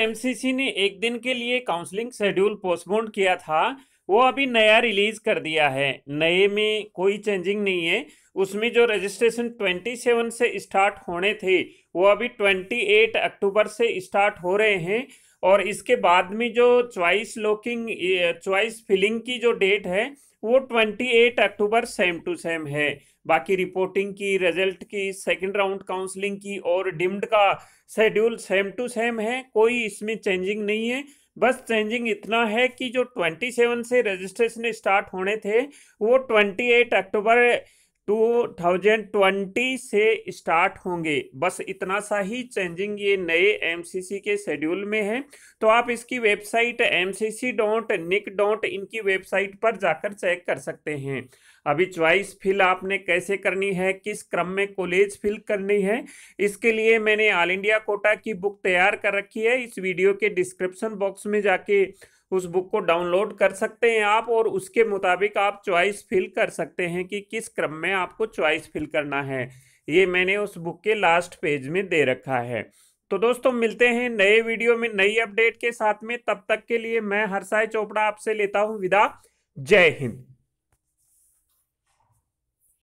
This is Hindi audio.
एमसीसी ने एक दिन के लिए काउंसलिंग शेड्यूल पोस्टपोन किया था वो अभी नया रिलीज कर दिया है नए में कोई चेंजिंग नहीं है उसमें जो रजिस्ट्रेशन 27 से स्टार्ट होने थे वो अभी 28 अक्टूबर से स्टार्ट हो रहे हैं और इसके बाद में जो च्वाइस लॉकिंग च्वाइस फिलिंग की जो डेट है वो 28 अक्टूबर सेम टू सेम है बाकी रिपोर्टिंग की रिजल्ट की सेकंड राउंड काउंसलिंग की और डिम्ड का शेड्यूल सेम टू सेम है कोई इसमें चेंजिंग नहीं है बस चेंजिंग इतना है कि जो 27 से रजिस्ट्रेशन स्टार्ट होने थे वो 28 अक्टूबर 2020 से स्टार्ट होंगे बस इतना सा ही चेंजिंग ये नए एम के शेड्यूल में है तो आप इसकी website M C C dot nic dot इनकी वेबसाइट पर जाकर चेक कर सकते हैं अभी च्वाइस फिल आपने कैसे करनी है किस क्रम में कॉलेज फिल करनी है इसके लिए मैंने ऑल इंडिया कोटा की बुक तैयार कर रखी है इस वीडियो के डिस्क्रिप्शन बॉक्स में जाके उस बुक को डाउनलोड कर सकते हैं आप और उसके मुताबिक आप चॉइस फिल कर सकते हैं कि किस क्रम में आपको चॉइस फिल करना है ये मैंने उस बुक के लास्ट पेज में दे रखा है तो दोस्तों मिलते हैं नए वीडियो में नई अपडेट के साथ में तब तक के लिए मैं हर्षाय चोपड़ा आपसे लेता हूँ विदा जय हिंद